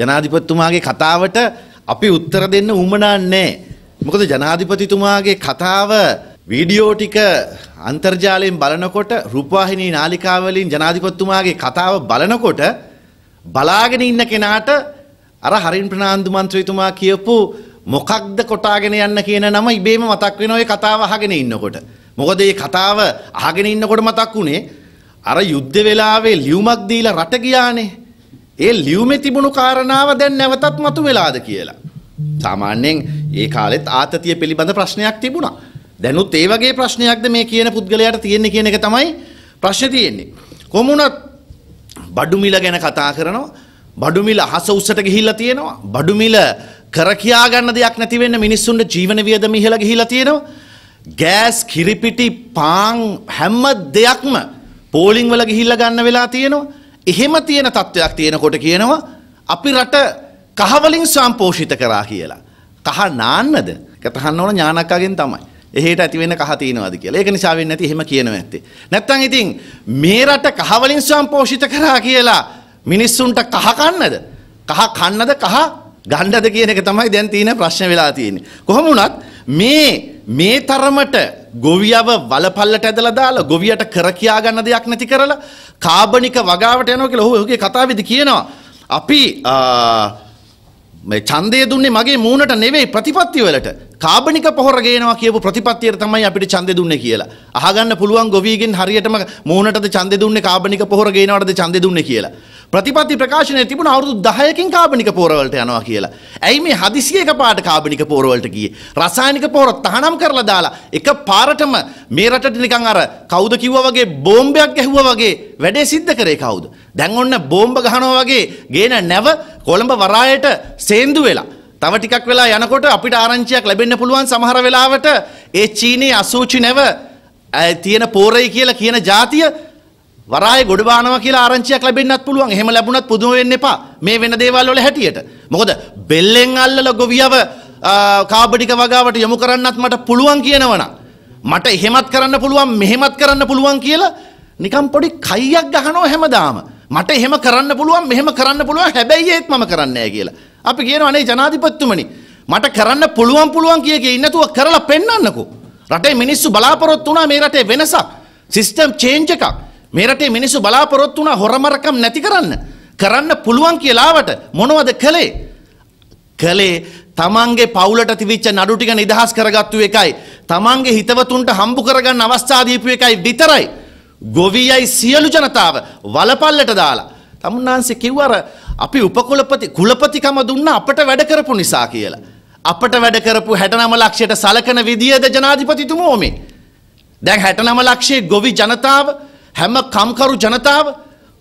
ජනාධිපතිතුමාගේ කතාවට අපි උත්තර දෙන්න උමනන්නේ. මොකද ජනාධිපතිතුමාගේ කතාව වීඩියෝ ටික අන්තර්ජාලයෙන් බලනකොට රූපවාහිනී නාලිකාවලින් ජනාධිපතිතුමාගේ කතාව බලනකොට බලාගෙන ඉන්න කෙනාට අර හරින් ප්‍රනාන්දු මන්ත්‍රීතුමා කියපු මොකක්ද කොටාගෙන යන්න කියන නම ඉබේම මතක් වෙන ඔය කතාව අහගෙන ඉන්නකොට. මොකද මේ කතාව අහගෙන ඉන්නකොට මතක් වුණේ අර යුද්ධ වෙලාවේ ලියුමක් දීලා රට ගියානේ. ඒ ලියුමේ තිබුණු කාරණාව දැන් නැවතත් මතු වෙලාද කියලා. සාමාන්‍යයෙන් ඒ කාලෙත් ආතතිය පිළිබඳ ප්‍රශ්නයක් තිබුණා. දැනුත් ඒ වගේ ප්‍රශ්නයක්ද මේ කියන පුද්ගලයාට තියෙන්නේ කියන එක තමයි ප්‍රශ්නේ තියෙන්නේ. කොමුණත් බඩුමිල ගැන කතා කරනවා. බඩුමිල අහස උස්සට ගිහිල්ලා තියෙනවා. බඩුමිල කර කියා ගන්න දෙයක් නැති වෙන්න මිනිස්සුන්ගේ ජීවන වියදම ඉහළ ගිහිලා තියෙනවා. ගෑස් කිරිපිටි පාන් හැම දෙයක්ම පෝලිං වල ගිහිල්ලා ගන්න වෙලා තියෙනවා. එහෙම තියෙන තත්ත්වයක් තියෙනකොට කියනවා අපි රට කහවලින් සම්පෝෂිත කරා කියලා. කහ නාන්නද? කතහන්න ඕන ඥානක්කගෙන් තමයි. එහෙට ඇති වෙන කහ තියනවාද කියලා. ඒක නිසා වෙන්නේ නැති එහෙම කියනවා ඇත්තේ. නැත්තම් ඉතින් මේ රට කහවලින් සම්පෝෂිත කරා කියලා මිනිස්සුන්ට කහ කන්නද? කහ කන්නද කහ ගණ්ඩද කියන එක තමයි දැන් තියෙන ප්‍රශ්න වෙලා තියෙන්නේ. කොහොම වුණත් මේ මේ තරමට ගොවියව වලපල්ලට ඇදලා දාලා ගොවියට කර කියා ගන්න දෙයක් නැති කරලා කාබනික වගාවට යනවා කියලා ඔහු ඔහුගේ කතාවේදී කියනවා. අපි මේ ඡන්දය දුන්නේ මගේ මූණට නෙවෙයි ප්‍රතිපත්ති වලට. කාබනික පොහොර ගේනවා කියපු ප්‍රතිපත්තියට තමයි අපිට ඡන්දය දුන්නේ කියලා. අහගන්න පුළුවන් ගොවිගෙන් හරියටම මූණටද ඡන්දය දුන්නේ කාබනික පොහොර ගේනවටද ඡන්දය දුන්නේ කියලා. ප්‍රතිපත්ති ප්‍රකාශනය තිබුණ අවුරුදු 10කින් කාබනික පෝරවලට යනවා කියලා. ඇයි මේ හදිසිය එක පාට කාබනික පෝරවලට ගියේ? රසායනික පෝර තහනම් කරලා දාලා එක පාරටම මේ රටට නිකන් අර කවුද කිව්වා වගේ බෝම්බයක් ගැහුවා වගේ වැඩේ සිද්ධ කරේ කවුද? දැන් ඔන්න බෝම්බ ගහනවා වගේ ගේන නැව කොළඹ වරායට සේන්දු වෙලා තව ටිකක් වෙලා යනකොට අපිට ආරංචියක් ලැබෙන්න පුළුවන් සමහර වෙලාවට ඒ චීනයේ අසූචි නැව තියෙන පෝරයි කියලා කියන જાතිය වරාය ගොඩ බානවා කියලා ආරංචියක් ලැබෙන්නත් පුළුවන්. එහෙම ලැබුණත් පුදුම වෙන්න එපා. මේ වෙන දේවල් වල හැටියට. මොකද බෙල්ලෙන් අල්ලලා ගොවියව කාබඩික වගාවට යොමු කරන්නත් මට පුළුවන් කියනවනම් මට එහෙමත් කරන්න පුළුවන් මෙහෙමත් කරන්න පුළුවන් කියලා නිකම් පොඩි කයියක් ගහනවා හැමදාම. මට එහෙම කරන්න පුළුවන් මෙහෙම කරන්න පුළුවන් හැබැයි ඒත් මම කරන්නේ කියලා. අපි කියනවා අනේ ජනාධිපතිතුමනි මට කරන්න පුළුවන් පුළුවන් කිය කිය ඉන්නතුව කරලා පෙන්වන්නකෝ. රටේ මිනිස්සු බලාපොරොත්තු වුණා මේ රටේ වෙනසක්. සිස්ටම් චේන්ජ් එකක්. මේ රටේ මිනිස්සු බලාපොරොත්තු වුණා හොරමරකම් නැති කරන්න. කරන්න පුළුවන් කියලාවට මොනවද කළේ? කළේ තමන්ගේ පවුලට තිබිච්ච නඩු ටික නිදහස් කරගත්තු එකයි. තමන්ගේ හිතවතුන්ට හම්බු කරගන්න අවස්ථා දීපු එකයි විතරයි. ගොවියයි සියලු ජනතාව වලපල්ලට දාලා. තමුන්නාන්සේ කිව්වර අපි උපකුලපති කුලපතිකම දුන්න අපට වැඩ කරපු නිසා කියලා. අපට වැඩ කරපු 69 ලක්ෂයට සලකන විදියද ජනාධිපතිතුමෝ මේ. දැන් 69 ලක්ෂයේ ගොවි ජනතාව හැම කම්කරු ජනතාව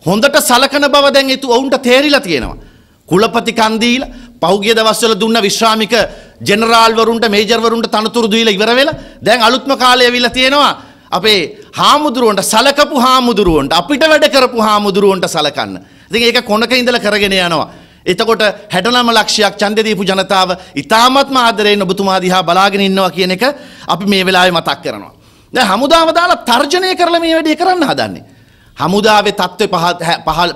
හොඳට සලකන බව දැන් එතු ඔවුන්ට තේරිලා තියෙනවා. කුලපති කන්දීලා පෞගිය දවස්වල දුන්න විශ්‍රාමික ජෙනරාල්වරුන්ට මේජර්වරුන්ට තනතුරු දීලා ඉවර වෙලා දැන් අලුත්ම කාලය ඇවිල්ලා තියෙනවා. අපේ හාමුදුරුවන්ට සලකපු හාමුදුරුවන්ට අපිට වැඩ කරපු හාමුදුරුවන්ට සලකන්න. ඉතින් ඒක කොනක ඉඳලා කරගෙන යනවා. එතකොට හැටනම ලක්ෂයක් චන්දදීපු ජනතාව ඉතාමත් මාදරයෙන් ඔබතුමා දිහා බලාගෙන ඉන්නවා කියන එක අපි මේ වෙලාවේ මතක් කරනවා. දැන් හමුදාව දාලා තර්ජනය කරලා මේ වැඩේ කරන්න හදන්නේ. හමුදාවේ තත්ත්වය පහල්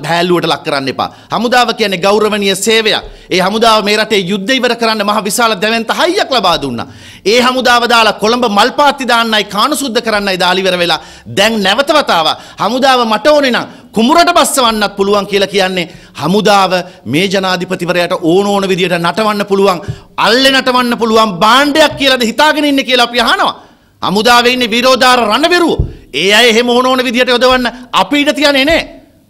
බෑල්ලුවට ලක් කරන්න එපා. හමුදාව කියන්නේ ගෞරවනීය සේවයක්. ඒ හමුදාව මේ රටේ යුද්ධ ඉවර කරන්න මහ විශාල දැවැන්ත හයියක් ලබා දුන්නා. ඒ හමුදාව දාලා කොළඹ මල් පාත්ති දාන්නයි කානුසුද්ධ කරන්නයි දාලි ඉවර වෙලා දැන් නැවත වතාව හමුදාව මට ඕනේ නම් කුඹරට බස්සවන්නත් පුළුවන් කියලා කියන්නේ හමුදාව මේ ජනාධිපතිවරයාට ඕන ඕන විදියට නටවන්න පුළුවන් අල්ලේ නටවන්න පුළුවන් බාණ්ඩයක් කියලාද හිතාගෙන ඉන්නේ කියලා අපි අහනවා. අමුදාවවෙන්න විරෝධාර රණවරුව ඒ අය එහෙම ඕනෝන විදිහට යොදවන්න අපි ඉඩ තියන්නේ නෑ.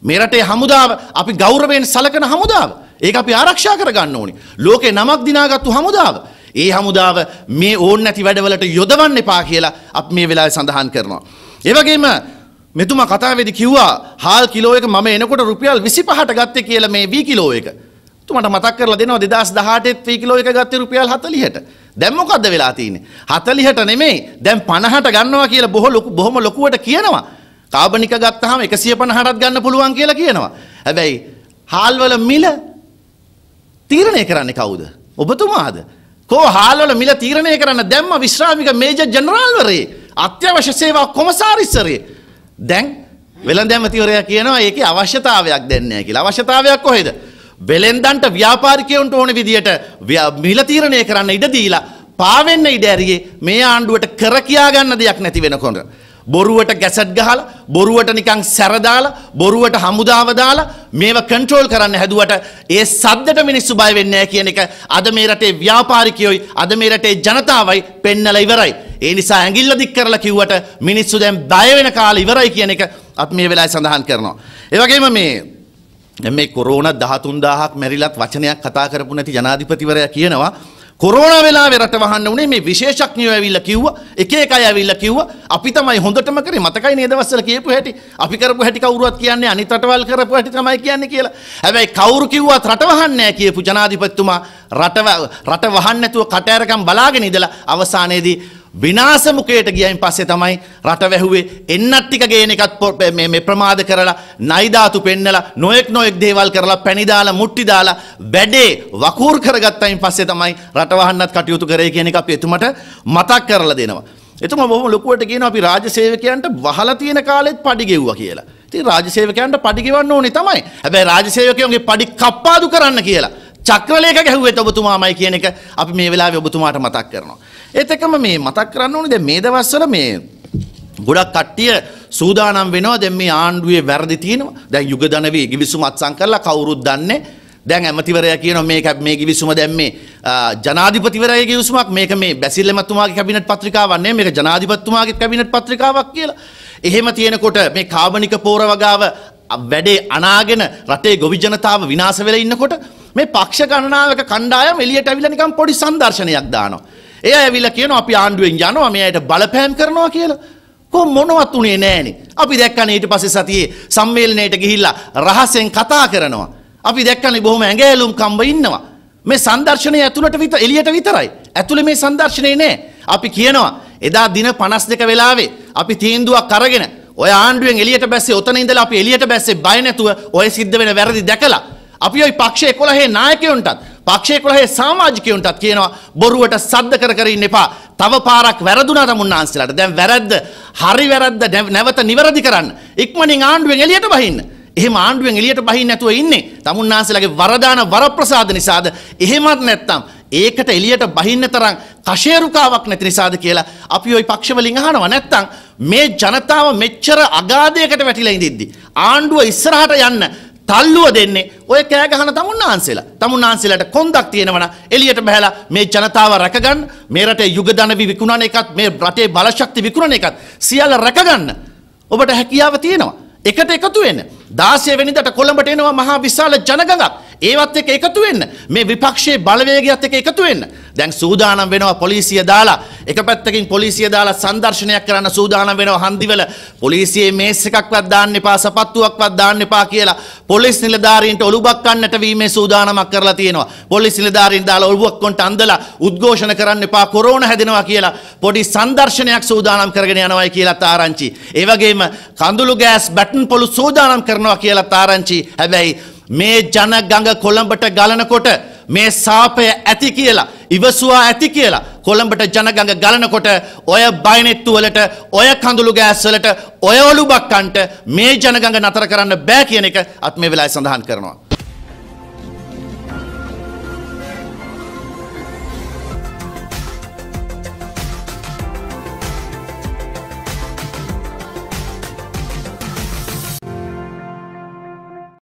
මෙරටේ හමුදාව අපි ගෞරවයෙන් සලකන හමුදාව. ඒක අපි ආරක්ෂා කරගන්න ඕනි. ලෝකේ නමක් දිනාගත්තු හමුදාව. ඒ හමුදාව මේ ඕන් නැති වැඩවලට යොදවන්න එපා කියලා අප මේ වෙලාවේ සඳහන් කරනවා. ඒ වගේම මෙතුමා කතාවේදී කිව්වා හාල් කිලෝ එක මම එනකොට රුපියල් 25ට ගත්තේ කියලා මේ වී කිලෝ එක. තුමට මතක් කරලා දෙනවා 2018 ත් වී කිලෝ එක ගත්තේ රුපියල් 40ට. දැම්මොකක්ද වෙලා තියන්නේ. හතලිහට නෙමේ දැම් පණහට ගන්නවා කියලා බොහෝ ලොකු බොහොම ලොකුවට කියනවා. කාබනික ගත්තහම එකසිය පණහටත් ගන්න පුළුවන් කියලා කියනවා. හැබැයි හාල්වල මිල තීරණය කරන්නේ කවුද. ඔබතුමාද. කෝ හාල්වල මිල තීරණය කරන්න දැම්ම විශ්‍රාමික මේජ ජනරාල්වරේ අත්‍යවශ්‍ය සේවා කොමසාරිස්සරේ. දැන් වෙළඳැමතිවරයා කියනවා ඒක අවශ්‍යතාවයක් දෙන්නේ කියලා අවශ්‍යතාවයක් කොහෙද. වෙළෙන්දන්ට ව්‍යාපාරිකයවුන්ට ඕන විදියට මිලතීරණය කරන්න ඉඩදීලා පාවෙන්න ඉඩඇරයේ මේ ආණ්ඩුවට කර කියාගන්න දෙයක් නැති වෙනකොට. බොරුවට ගැසට් ගහල බොරුවට නිකං සැරදාල බොරුවට හමුදාවදාල මේව කන්ට්‍රෝල් කරන්න හැදුවට ඒ සද්දට මිනිස්සු බය වෙන්නේ කියන එක අද මේ රටේ ව්‍යාපාරිකයෝයි අද මේ රටේ ජනතාවයි පෙන්නලා ඉවරයි. ඒ නිසා ඇඟිල්ල දික් කරලා කිව්වට මිනිස්සු දැන් බය වෙන කාලේ ඉවරයි කියන එක අත් මේ වෙලාවේ සඳහන් කරනවා. ඒ වගේම මේ මේ කොරෝන දහතුන් දාහක් මැරිලත් වචනයක් කතා කරපු නැති ජනාධිපතිවරයා කියනවා කොරෝන වෙලාවේ රට වහන්න උනේ මේ විශේෂඥයෝ ඇවිල්ලා කිව්වා එක එක අය ඇවිල්ලා කිව්වා අපි තමයි හොඳටම කරේ මතකයි නේද වස්සල කියපු හැටි අපි කරපු හැටි කවුරුවත් කියන්නේ අනිත් රටවල් කරපු හැටි තමයි කියන්නේ කියලා. හැබැයි කවුරු කිව්වත් රට වහන්නේ කියපු ජනාධිපතිතුමා රට රට වහන්න නැතුව කට බලාගෙන ඉඳලා අවසානයේදී විනාසමුකයට ගියයින් පස්සේ තමයි රට වැැහුවේ එන්නත් ටික ගේන එකත් මේ ප්‍රමාද කරලා නයිධාතු පෙන්නලා නොයෙක් නොයෙක් දේවල් කරලා පැනිදාලා මුට්ටි දාලා වැඩේ වකූර් කරගත්තයින් පස්සේ තමයි රටවහන්නත් කටයුතු කරේ කියන එක අපි එතුමට මතක් කරලා දෙනවා. එතුම බොහොම ලොකුවට කියන අපි රාජසේවකයන්ට වහලා තියෙන කාලෙත් පඩි ගෙව්වා කියලා. ඉතින් රාජසේවකයන්ට පඩි ගෙවන්න ඕනේ තමයි. හැබැයි රාජසේවකයන්ගේ පඩි කප්පාදු කරන්න කියලා. චක්‍රලයක ගැහුවෙත් ඔබතුමාමයි කියන එක අපි මේ වෙලාවේ ඔබතුමාට මතක් කරනවා. ඒත් එකම මේ මතක් කරන්න ඕනේ දැන් මේ දවස්වල මේ ගොඩක් කට්ටිය සූදානම් වෙනවා දැන් මේ ආණ්ඩුවේ වැරදි තියෙනවා. දැන් යුග දනවී කිවිසුම අත්සන් කරලා කවුරුත් දන්නේ දැන් ඇමතිවරයා කියනවා මේක මේ කිවිසුම දැන් මේ ජනාධිපතිවරයාගේ කිවිසුමක් මේක මේ බැසිල් එමතුමාගේ කැබිනට් පත්‍රිකාවක් නෙමෙයි මේක ජනාධිපතිතුමාගේ කැබිනට් පත්‍රිකාවක් කියලා. එහෙම තියෙනකොට මේ කාබනික පෝර වගාව වැඩේ අනාගෙන රටේ ගොවි ජනතාව විනාශ වෙලා ඉන්නකොට මේ පක්ෂ ගණනාවක කණ්ඩායම් එළියට ඇවිල්ලා නිකන් පොඩි සංදර්ශනයක් දානවා. ඒ අය ඇවිල්ලා කියනවා අපි ආණ්ඩුවෙන් යනවා මේ අයට බලපෑම් කරනවා කියලා. කො මොනවත් උනේ නැහනේ. අපි දැක්කනේ ඊට පස්සේ සතියේ සම්මේලනයට ගිහිල්ලා රහසෙන් කතා කරනවා. අපි දැක්කනේ බොහොම ඇඟෑලුම් කම්බ ඉන්නවා. මේ සංදර්ශනය ඇතුළට විතර එළියට විතරයි. ඇතුළේ මේ සංදර්ශනේ නැහැ. අපි කියනවා එදා දින 52 වෙලාවේ අපි තීන්දුවක් අරගෙන ඔය ආණ්ඩුවෙන් එලියට බැස්සේ ඔතන ඉඳලා අපි එලියට බැස්සේ බය නැතුව ඔය සිද්ධ වෙන වැරදි දැකලා අපි ওই පක්ෂ 11 නායකයොන්ටත් පක්ෂ 11 සමාජිකයොන්ටත් කියනවා බොරුවට සද්ද කර කර ඉන්න එපා. තව පාරක් වැරදුනා තමුන් ආන්සලට. දැන් වැරද්ද හරි වැරද්ද නැවත නිවැරදි කරන්න. ඉක්මනින් ආණ්ඩුවෙන් එලියට බහින්න. එහෙම ආණ්ඩුවෙන් එළියට බහින්න නැතුව ඉන්නේ තමුන්නාන්සේලාගේ වරදාන වරප්‍රසාද නිසාද එහෙමත් නැත්නම් ඒකට එළියට බහින්න තරම් කෂේරුකාවක් නැති නිසාද කියලා අපි ওই පක්ෂවලින් අහනවා නැත්නම් මේ ජනතාව මෙච්චර අගාධයකට වැටිලා ඉඳිද්දි ආණ්ඩුව ඉස්සරහට යන්න තල්ලුව දෙන්නේ ඔය කෑ ගහන තමුන්නාන්සේලා. තමුන්නාන්සේලාට කොන්දක් තියෙනවනම් එළියට බහැලා මේ ජනතාව රැකගන්න, මේ රටේ යුගධනවි විකුණන එකත්, මේ රටේ බලශක්ති විකුණන එකත් සියල්ල රැකගන්න ඔබට හැකියාව තියෙනවා. එකට එකතු වෙන. දාසය වැනිදට කොළඹට එනවා මහා විශාල ජනගඟක් ඒවත් එක එකතු වෙන්න මේ විපක්ෂයේ බලවේගයත් එක එකතු වෙන්න දැන් සූදානම් වෙනවා පොලිසිය දාලා එක පැත්තකින් පොලිසිය දාලා සංදර්ශනයක් කරන්න සූදානම් වෙනවා හන්දිවල පොලිසියේ මේස් එකක්වත් දාන්න එපා සපත්තුවක්වත් දාන්න එපා කියලා පොලිස් නිලධාරීන්ට ඔලුබක් කන්නට වීමේ සූදානමක් කරලා තියෙනවා පොලිස් නිලධාරීන් දාලා ඔලුවක් කොන්ට අඳලා උද්ඝෝෂණ කරන්න එපා කොරෝනා හැදෙනවා කියලා පොඩි සංදර්ශනයක් සූදානම් කරගෙන යනවායි කියලා ආරංචි ඒ වගේම කඳුළු ගෑස් බැටන් පොළු සූදානම් කරනවා කියලා ආරංචි හැබැයි මේ ජනගඟ කොළඹට ගලනකොට මේ සාපය ඇති කියලා ඉවසුවා ඇති කියලා කොළඹට ජනගඟ ගලනකොට ඔය බයිනෙත්තු වලට ඔය කඳුළු ගෑස් වලට ඔය ඔලුබක්කන්ට මේ ජනගඟ නතර කරන්න බෑ කියන එක අත් මේ වෙලාවේ සඳහන් කරනවා